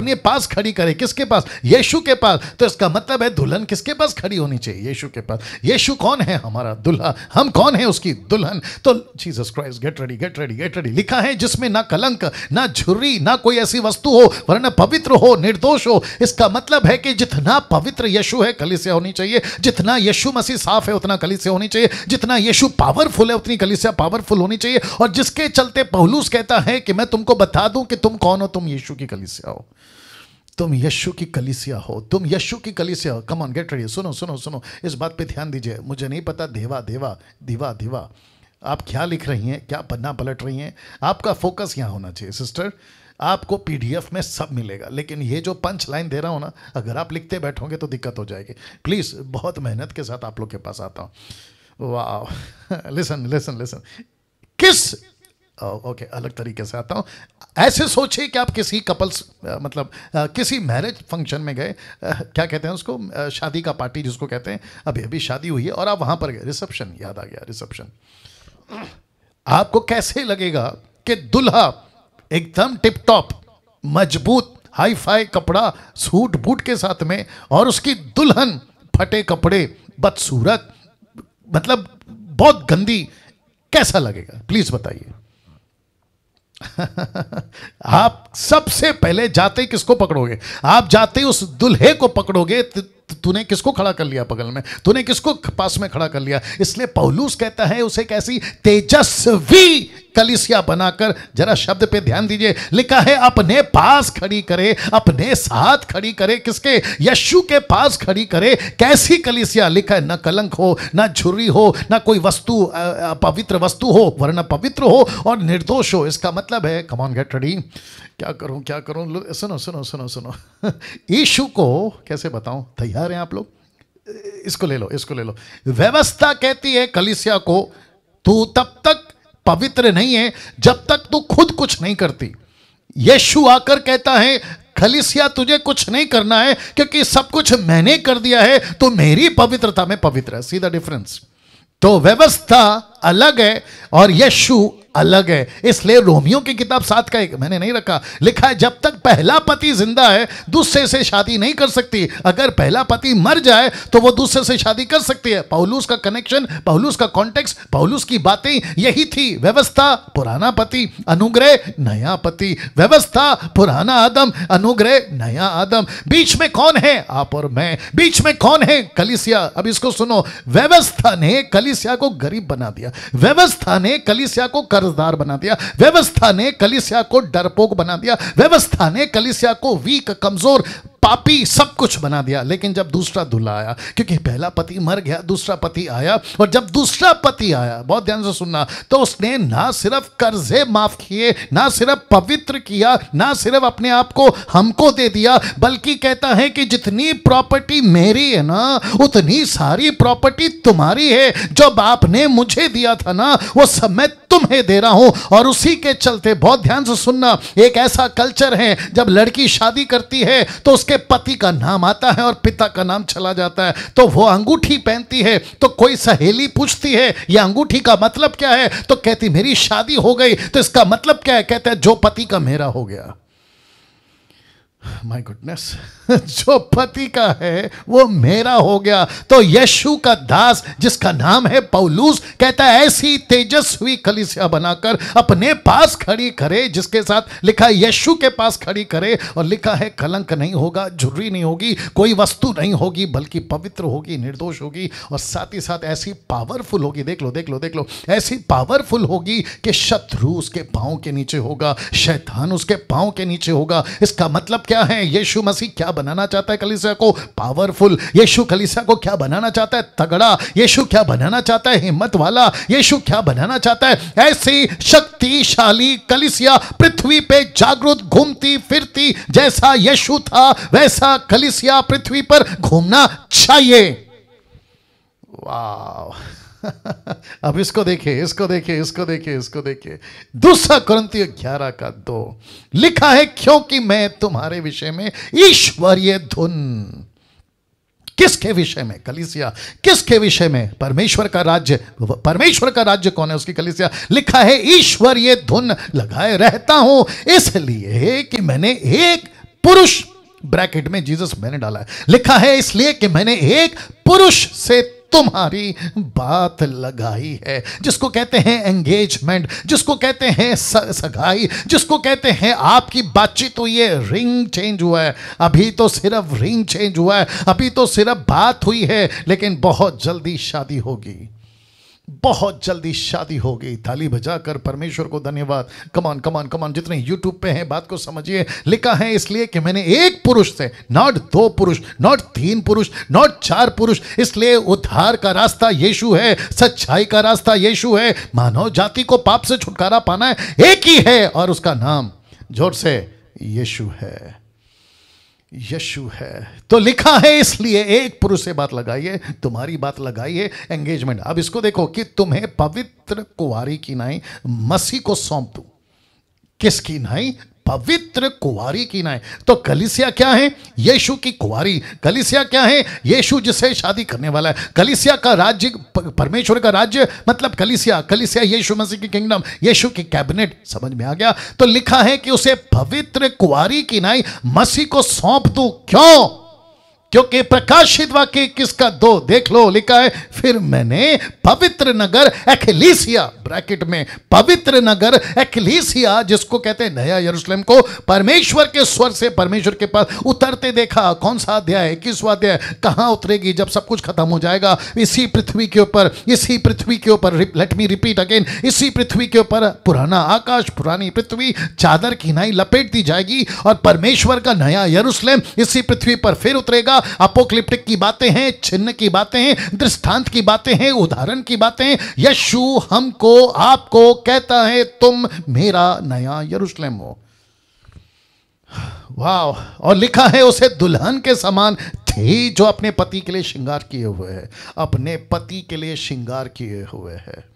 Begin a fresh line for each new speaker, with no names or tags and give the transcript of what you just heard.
अपने पास खड़ी करे किसके पास यीशु के पास तो इसका मतलब है दुल्हन किसके पास खड़ी होनी चाहिए यीशु के पास यीशु कौन है हमारा दुल्हा हम कौन है उसकी दुल्हन तो Jesus Christ get ready get ready get ready लिखा है जिसमें ना कलंक ना झुर्री ना कोई ऐसी वस्तु हो वरना पवित्र हो निर्दोष हो इसका मतलब है कि जितना पवित्र यीशु है कलिसिया होनी चाहिए जितना यीशु मसीह साफ है उतना कलिसिया होनी चाहिए जितना यीशु पावरफुल है उतनी कलिसिया पावरफुल होनी चाहिए और जिसके चलते पहलूस कहता है कि मैं तुमको बता दूं कि तुम कौन हो तुम यीशु की कलिसिया हो तुम यशु की कलिसिया हो तुम यशु की कलिसिया हो कम ऑन गेट रेडी सुनो सुनो सुनो इस बात पे ध्यान दीजिए मुझे नहीं पता देवा देवा दिवा दिवा आप क्या लिख रही हैं क्या पन्ना पलट रही हैं आपका फोकस यहाँ होना चाहिए सिस्टर आपको पीडीएफ में सब मिलेगा लेकिन ये जो पंच लाइन दे रहा हूँ ना अगर आप लिखते बैठोगे तो दिक्कत हो जाएगी प्लीज़ बहुत मेहनत के साथ आप लोग के पास आता हूँ वाह लिसन लिसन लिसन किस ओके अलग तरीके से आता हूँ ऐसे सोचिए कि आप किसी कपल्स मतलब किसी मैरिज फंक्शन में गए क्या कहते हैं उसको शादी का पार्टी जिसको कहते हैं अभी अभी शादी हुई है और आप वहाँ पर गए रिसेप्शन याद आ गया रिसेप्शन आपको कैसे लगेगा कि दुल्हा एकदम टिप टॉप मजबूत हाई फाई कपड़ा सूट बूट के साथ में और उसकी दुल्हन फटे कपड़े बदसूरत मतलब बहुत गंदी कैसा लगेगा प्लीज़ बताइए आप सबसे पहले जाते किसको पकड़ोगे आप जाते उस दुल्हे को पकड़ोगे तूने किसको खड़ा कर लिया बगल में तूने किसको पास में खड़ा कर लिया इसलिए पौलूस कहता है उसे कैसी तेजस्वी कलिसिया बनाकर जरा शब्द पे ध्यान दीजिए लिखा है अपने पास खड़ी करे अपने साथ खड़ी करे किसके यशु के पास खड़ी करे कैसी कलिसिया लिखा है ना कलंक हो ना झुर्री हो ना कोई वस्तु पवित्र वस्तु हो वरना पवित्र हो और निर्दोष हो इसका मतलब है कमान गेट रेडी क्या करूं क्या करूं सुनो सुनो सुनो सुनो यीशु को कैसे बताऊं तैयार समझा रहे हैं आप लोग इसको ले लो इसको ले लो व्यवस्था कहती है कलिसिया को तू तब तक पवित्र नहीं है जब तक तू खुद कुछ नहीं करती यीशु आकर कहता है कलिसिया तुझे कुछ नहीं करना है क्योंकि सब कुछ मैंने कर दिया है तो मेरी पवित्रता में पवित्र है सीधा डिफरेंस तो व्यवस्था अलग है और यीशु अलग है इसलिए रोमियो की किताब सात का एक मैंने नहीं रखा लिखा है जब तक पहला पति जिंदा है दूसरे से शादी नहीं कर सकती अगर पहला पति मर जाए तो वो दूसरे से शादी कर सकती है पौलूस का कनेक्शन पौलूस का कॉन्टेक्स पौलूस की बातें यही थी व्यवस्था पुराना पति अनुग्रह नया पति व्यवस्था पुराना आदम अनुग्रह नया आदम बीच में कौन है आप और मैं बीच में कौन है कलिसिया अब इसको सुनो व्यवस्था ने कलिसिया को गरीब बना दिया व्यवस्था ने कलिसिया को कर कर्जदार बना दिया व्यवस्था ने कलिसिया को डरपोक बना दिया व्यवस्था ने कलिसिया को वीक कमजोर पापी सब कुछ बना दिया लेकिन जब दूसरा दूल्हा आया क्योंकि पहला पति मर गया दूसरा पति आया और जब दूसरा पति आया बहुत ध्यान से सुनना तो उसने ना सिर्फ कर्जे माफ किए ना सिर्फ पवित्र किया ना सिर्फ अपने आप को हमको दे दिया बल्कि कहता है कि जितनी प्रॉपर्टी मेरी है ना उतनी सारी प्रॉपर्टी तुम्हारी है जो बाप ने मुझे दिया था ना वो सब मैं तुम्हें दे रहा हूं और उसी के चलते बहुत ध्यान से सुनना एक ऐसा कल्चर है जब लड़की शादी करती है तो उसके उसके पति का नाम आता है और पिता का नाम चला जाता है तो वो अंगूठी पहनती है तो कोई सहेली पूछती है ये अंगूठी का मतलब क्या है तो कहती मेरी शादी हो गई तो इसका मतलब क्या है कहते हैं जो पति का मेरा हो गया माय गुडनेस जो पति का है वो मेरा हो गया तो यशु का दास जिसका नाम है पौलूस कहता है ऐसी तेजस्वी कलिसिया बनाकर अपने पास खड़ी करे जिसके साथ लिखा है यशु के पास खड़ी करे और लिखा है कलंक नहीं होगा झुर्री नहीं होगी कोई वस्तु नहीं होगी बल्कि पवित्र होगी निर्दोष होगी और साथ ही साथ ऐसी पावरफुल होगी देख लो देख लो देख लो ऐसी पावरफुल होगी कि शत्रु उसके पाँव के नीचे होगा शैतान उसके पाँव के नीचे होगा इसका मतलब क्या है यीशु मसीह क्या बनाना चाहता है कलिसिया को पावरफुल यीशु कलिसिया को क्या बनाना चाहता है तगड़ा यीशु क्या बनाना चाहता है हिम्मत वाला यीशु क्या बनाना चाहता है ऐसी शक्तिशाली कलिसिया पृथ्वी पे जागृत घूमती फिरती जैसा यीशु था वैसा कलिसिया पृथ्वी पर घूमना चाहिए वाह अब इसको देखिए इसको देखिए इसको देखिए इसको देखिए दूसरा क्रंथियो ग्यारह का दो लिखा है क्योंकि मैं तुम्हारे विषय में ईश्वरीय धुन किसके विषय में कलिसिया किसके विषय में परमेश्वर का राज्य परमेश्वर का राज्य कौन है उसकी कलिसिया लिखा है ईश्वर ये धुन लगाए रहता हूं इसलिए कि मैंने एक पुरुष ब्रैकेट में जीसस मैंने डाला है लिखा है इसलिए कि मैंने एक पुरुष से तुम्हारी बात लगाई है जिसको कहते हैं एंगेजमेंट जिसको कहते हैं सगाई जिसको कहते हैं आपकी बातचीत हुई है रिंग चेंज हुआ है अभी तो सिर्फ रिंग चेंज हुआ है अभी तो सिर्फ बात हुई है लेकिन बहुत जल्दी शादी होगी बहुत जल्दी शादी हो थाली ताली बजाकर परमेश्वर को धन्यवाद कमान कमान कमान जितने यूट्यूब पे हैं बात को समझिए लिखा है इसलिए कि मैंने एक पुरुष से नॉट दो पुरुष नॉट तीन पुरुष नॉट चार पुरुष इसलिए उद्धार का रास्ता यीशु है सच्चाई का रास्ता यीशु है मानव जाति को पाप से छुटकारा पाना है एक ही है और उसका नाम जोर से यीशु है यशु है तो लिखा है इसलिए एक पुरुष से बात लगाइए तुम्हारी बात लगाइए एंगेजमेंट अब इसको देखो कि तुम्हें पवित्र कुवारी की नाई मसीह को सौंप दू किसकी नाई पवित्र कुवारी की है तो कलिसिया क्या है यीशु की कुवारी कलिसिया क्या है यीशु जिसे शादी करने वाला है कलिसिया का राज्य परमेश्वर का राज्य मतलब कलिसिया कलिसिया यीशु मसीह की किंगडम यीशु की कैबिनेट समझ में आ गया तो लिखा है कि उसे पवित्र कुवारी की नाई मसीह को सौंप दू क्यों क्योंकि प्रकाशित वाक्य किसका दो देख लो लिखा है फिर मैंने पवित्र नगर एखलीसिया ब्रैकेट में पवित्र नगर एखलीसिया जिसको कहते हैं नया यरूशलेम को परमेश्वर के स्वर से परमेश्वर के पास उतरते देखा कौन सा अध्याय किस अध्याय कहां उतरेगी जब सब कुछ खत्म हो जाएगा इसी पृथ्वी के ऊपर इसी पृथ्वी के ऊपर लेट मी रिपीट अगेन इसी पृथ्वी के ऊपर पुराना आकाश पुरानी पृथ्वी चादर की नाई लपेट दी जाएगी और परमेश्वर का नया यरूशलेम इसी पृथ्वी पर फिर उतरेगा अपोक्लिप्टिक की बातें हैं छिन्न की बातें हैं दृष्टांत की बातें हैं उदाहरण की बातें हैं यशु हमको आपको कहता है तुम मेरा नया यरूशलेम हो वाह और लिखा है उसे दुल्हन के समान थी जो अपने पति के लिए श्रृंगार किए हुए है अपने पति के लिए श्रृंगार किए हुए है